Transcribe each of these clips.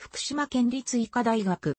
福島県立医科大学。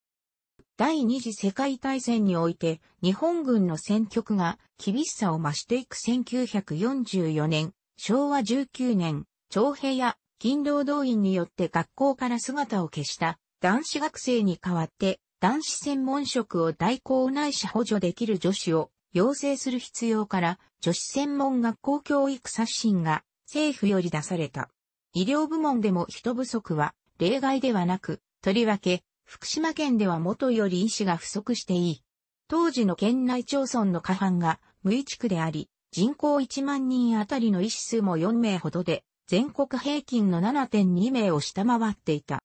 第二次世界大戦において日本軍の戦局が厳しさを増していく1944年、昭和19年、徴兵や勤労動員によって学校から姿を消した男子学生に代わって男子専門職を代行ないし補助できる女子を養成する必要から女子専門学校教育刷新が政府より出された。医療部門でも人不足は例外ではなく、とりわけ、福島県では元より医師が不足していい。当時の県内町村の下半が、無医地区であり、人口1万人あたりの医師数も4名ほどで、全国平均の7.2名を下回っていた。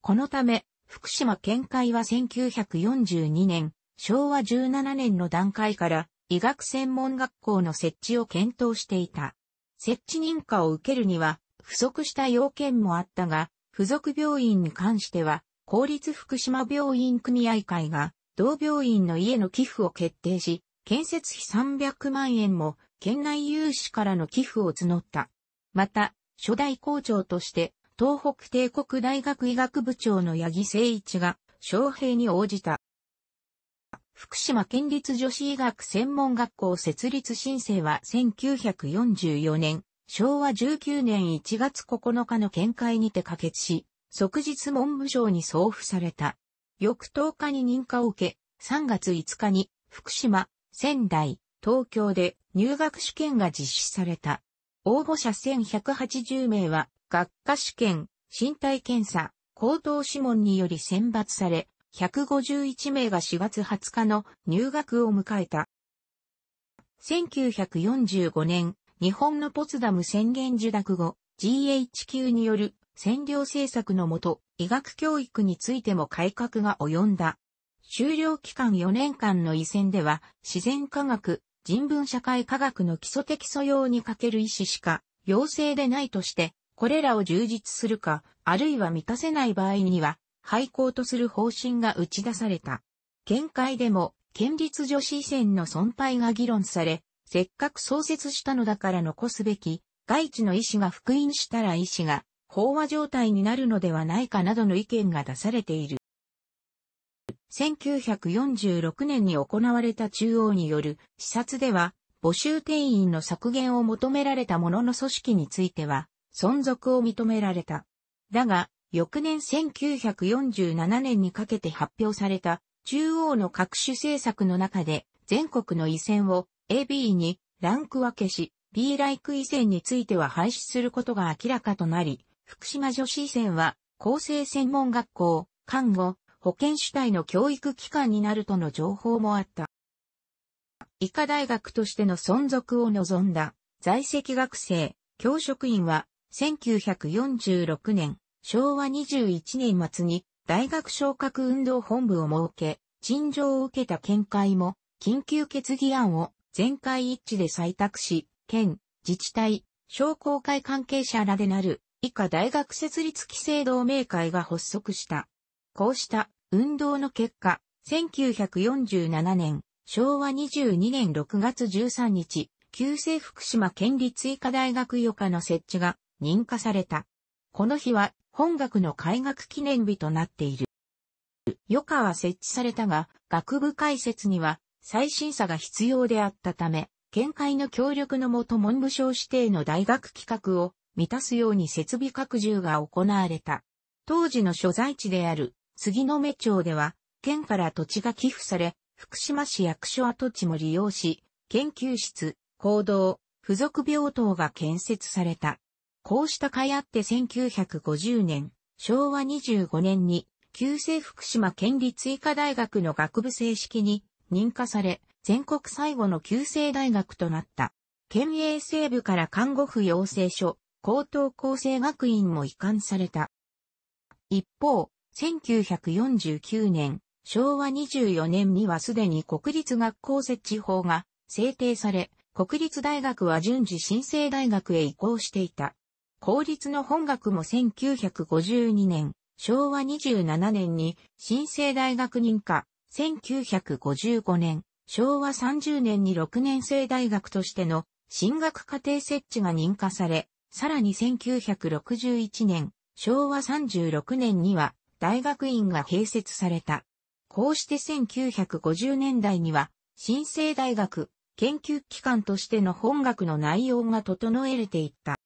このため、福島県会は1942年、昭和17年の段階から医学専門学校の設置を検討していた。設置認可を受けるには不足した要件もあったが、付属病院に関しては、公立福島病院組合会が、同病院の家の寄付を決定し、建設費300万円も県内有志からの寄付を募った。また、初代校長として、東北帝国大学医学部長の八木誠一が、招聘に応じた。福島県立女子医学専門学校設立申請は1944年昭和19年1月9日の見解にて可決し、即日文部省に送付された。翌10日に認可を受け、3月5日に福島、仙台、東京で入学試験が実施された。応募者1180名は学科試験、身体検査、高等諮問により選抜され、151名が4月20日の入学を迎えた。1945年日本のポツダム宣言受諾後、GHQ による占領政策のもと、医学教育についても改革が及んだ。終了期間4年間の移線では、自然科学、人文社会科学の基礎的素養にかける医師しか、要請でないとして、これらを充実するか、あるいは満たせない場合には、廃校とする方針が打ち出された。見解でも、県立女子医線の存廃が議論され、せっかく創設したのだから残すべき、外地の医師が復員したら医師が、飽和状態になるのではないかなどの意見が出されている。1946年に行われた中央による視察では、募集定員の削減を求められたものの組織については、存続を認められた。だが、翌年1947年にかけて発表された中央の各種政策の中で全国の移線を AB にランク分けし、B ライク以前については廃止することが明らかとなり、福島女子以前は、厚生専門学校、看護、保健主体の教育機関になるとの情報もあった。医科大学としての存続を望んだ在籍学生、教職員は1946年、昭和21年末に大学昇格運動本部を設け、陳情を受けた見解も緊急決議案を全会一致で採択し、県、自治体、商工会関係者らでなる以下大学設立規制同盟会が発足した。こうした運動の結果、1947年、昭和22年6月13日、旧制福島県立医科大学予科の設置が認可された。この日は本学の開学記念日となっている。予科は設置されたが、学部開設には再審査が必要であったため、見解の協力のもと文部省指定の大学規格を満たすように設備拡充が行われた。当時の所在地である杉の目町では、県から土地が寄付され、福島市役所跡地も利用し、研究室、行動、付属病棟が建設された。こうした会あって1950年、昭和25年に、旧制福島県立医科大学の学部正式に認可され、全国最後の旧制大学となった。県営西部から看護婦養成所、高等厚生学院も移管された。一方、1949年、昭和24年にはすでに国立学校設置法が制定され、国立大学は順次新生大学へ移行していた。公立の本学も1952年、昭和27年に新生大学認可、1955年、昭和30年に6年生大学としての進学課程設置が認可され、さらに1961年、昭和36年には大学院が併設された。こうして1950年代には、新生大学、研究機関としての本学の内容が整えれていった。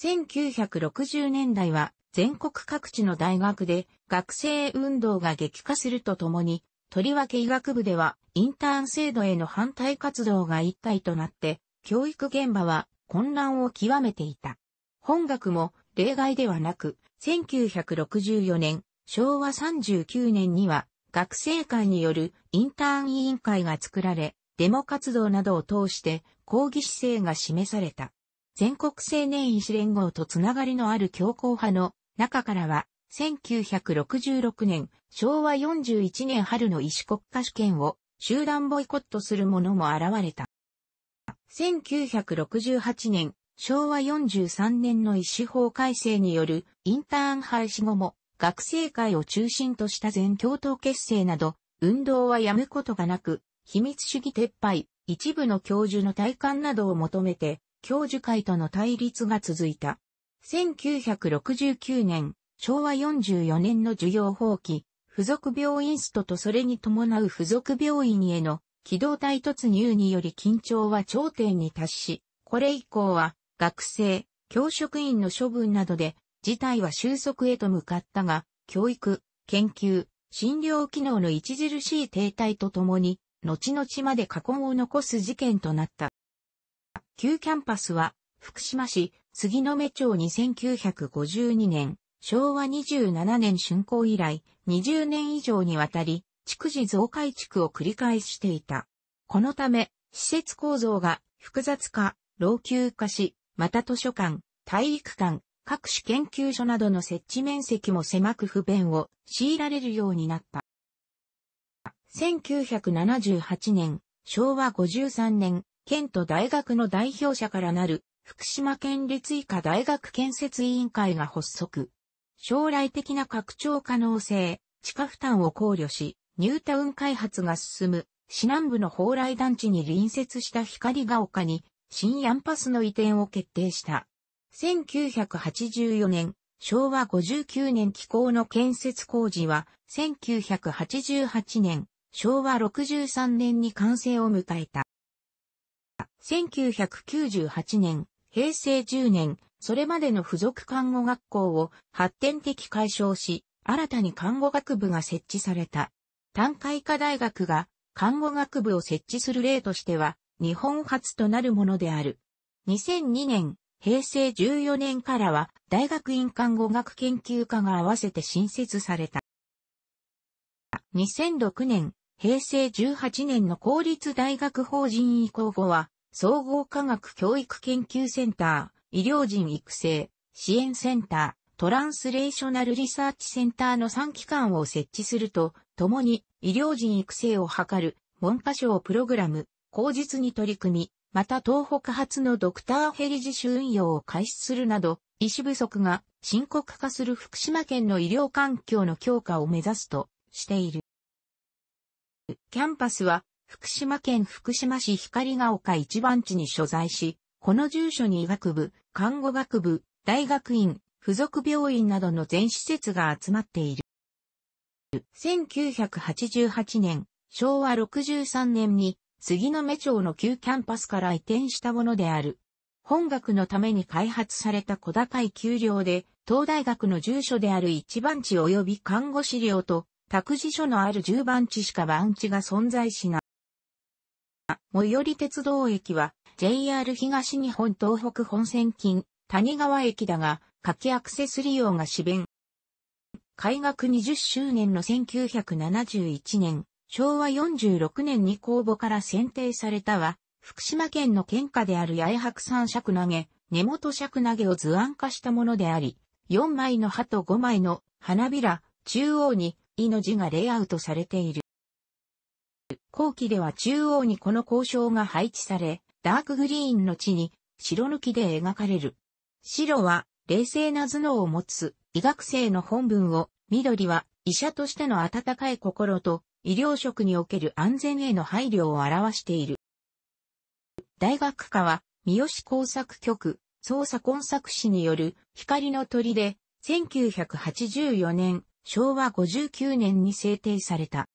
1960年代は全国各地の大学で学生運動が激化するとともに、とりわけ医学部ではインターン制度への反対活動が一体となって、教育現場は混乱を極めていた。本学も例外ではなく、1964年、昭和39年には学生会によるインターン委員会が作られ、デモ活動などを通して抗議姿勢が示された。全国青年医師連合とつながりのある強硬派の中からは、1966年、昭和41年春の医師国家試験を集団ボイコットする者も現れた。1968年、昭和43年の医師法改正によるインターン廃止後も学生会を中心とした全共闘結成など運動はやむことがなく秘密主義撤廃、一部の教授の体感などを求めて教授会との対立が続いた。1969年、昭和44年の授業放棄、付属病院ストとそれに伴う付属病院への機動隊突入により緊張は頂点に達し、これ以降は学生、教職員の処分などで事態は収束へと向かったが、教育、研究、診療機能の著しい停滞とともに、後々まで過根を残す事件となった。旧キャンパスは、福島市杉の目町に1952年、昭和27年竣工以来、20年以上にわたり、築地増改築を繰り返していた。このため、施設構造が複雑化、老朽化し、また図書館、体育館、各種研究所などの設置面積も狭く不便を強いられるようになった。1978年、昭和53年、県と大学の代表者からなる福島県立医科大学建設委員会が発足。将来的な拡張可能性、地下負担を考慮し、ニュータウン開発が進む、市南部の蓬莱団地に隣接した光が丘に、新ヤンパスの移転を決定した。1984年、昭和59年機構の建設工事は、1988年、昭和63年に完成を迎えた。1998年、平成10年、それまでの付属看護学校を発展的解消し、新たに看護学部が設置された。単科医科大学が看護学部を設置する例としては、日本初となるものである。2002年、平成14年からは、大学院看護学研究科が合わせて新設された。2006年、平成18年の公立大学法人移行後は、総合科学教育研究センター、医療人育成、支援センター、トランスレーショナルリサーチセンターの3機関を設置すると、ともに医療人育成を図る文科省プログラム、口実に取り組み、また東北発のドクターヘリ自主運用を開始するなど、医師不足が深刻化する福島県の医療環境の強化を目指すとしている。キャンパスは福島県福島市光が丘一番地に所在し、この住所に医学部、看護学部、大学院、付属病院などの全施設が集まっている。1988年、昭和63年に杉の目町の旧キャンパスから移転したものである。本学のために開発された小高い丘陵で、東大学の住所である一番地及び看護資料と、託児所のある十番地しか番地が存在しない。最寄り鉄道駅は JR 東日本東北本線近谷川駅だが、夏季アクセス利用が始便。開学20周年の1971年、昭和46年に公募から選定されたは、福島県の県下である八重白山尺投げ、根元尺投げを図案化したものであり、4枚の葉と5枚の花びら、中央に、いの字がレイアウトされている。後期では中央にこの交渉が配置され、ダークグリーンの地に白抜きで描かれる。白は冷静な頭脳を持つ医学生の本文を、緑は医者としての温かい心と医療職における安全への配慮を表している。大学科は三好工作局、捜査根作士による光の鳥で1984年、昭和59年に制定された。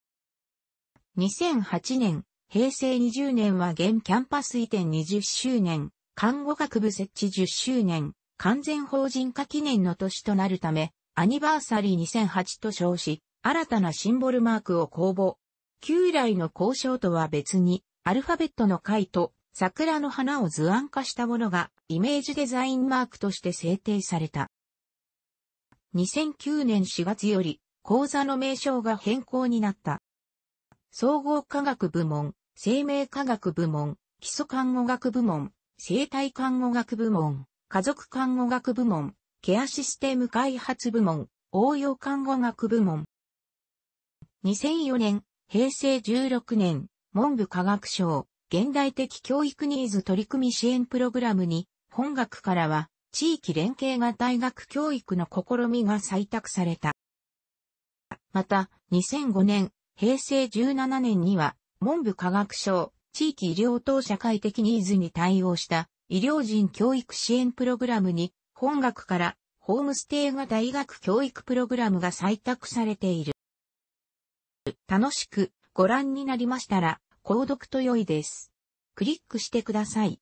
2008年、平成20年は現キャンパス移転20周年、看護学部設置10周年、完全法人化記念の年となるため、アニバーサリー2008と称し、新たなシンボルマークを公募。旧来の交渉とは別に、アルファベットの回と桜の花を図案化したものがイメージデザインマークとして制定された。2009年4月より講座の名称が変更になった。総合科学部門、生命科学部門、基礎看護学部門、生体看護学部門、家族看護学部門、ケアシステム開発部門、応用看護学部門。2004年、平成16年、文部科学省、現代的教育ニーズ取り組み支援プログラムに、本学からは、地域連携が大学教育の試みが採択された。また、2005年、平成17年には、文部科学省、地域医療等社会的ニーズに対応した医療人教育支援プログラムに本学からホームステイ型医学教育プログラムが採択されている。楽しくご覧になりましたら、購読と良いです。クリックしてください。